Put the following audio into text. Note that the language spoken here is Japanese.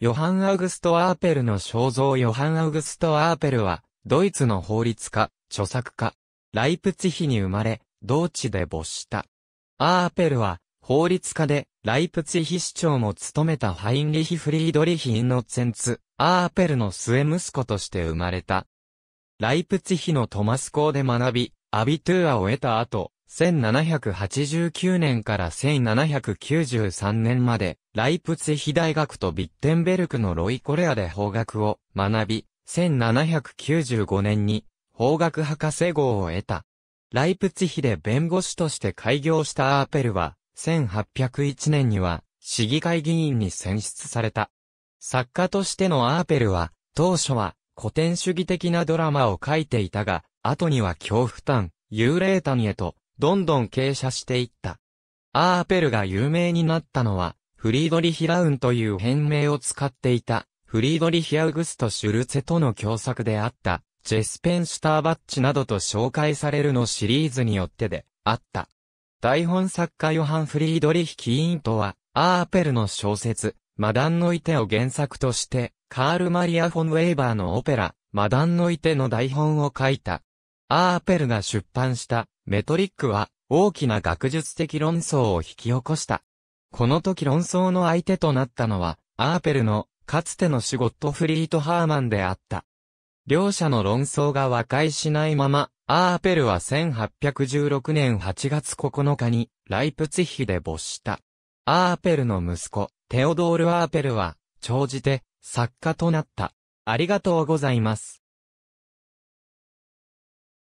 ヨハン・アウグスト・アーペルの肖像ヨハン・アウグスト・アーペルは、ドイツの法律家、著作家、ライプツヒに生まれ、同地で没した。アーペルは、法律家で、ライプツヒ市長も務めたハインリヒ・フリードリヒ・インノツェンツ、アーペルの末息子として生まれた。ライプツヒのトマス校で学び、アビトゥーアを得た後、1789年から1793年まで、ライプツィヒ大学とビッテンベルクのロイコレアで法学を学び、1795年に法学博士号を得た。ライプツィヒで弁護士として開業したアーペルは、1801年には市議会議員に選出された。作家としてのアーペルは、当初は古典主義的なドラマを書いていたが、後には恐怖譚、幽霊譚へとどんどん傾斜していった。アーペルが有名になったのは、フリードリヒラウンという変名を使っていた、フリードリヒ・アウグスト・シュルツェとの共作であった、ジェスペンシュターバッチなどと紹介されるのシリーズによってで、あった。台本作家ヨハン・フリードリヒ・キーンとは、アーペルの小説、マダンのいてを原作として、カール・マリア・フォン・ウェイバーのオペラ、マダンのいての台本を書いた。アーペルが出版したメトリックは大きな学術的論争を引き起こした。この時論争の相手となったのはアーペルのかつてのシュゴットフリート・ハーマンであった。両者の論争が和解しないまま、アーペルは1816年8月9日にライプツィヒで没した。アーペルの息子、テオドール・アーペルは、長じて、作家となった。ありがとうございます。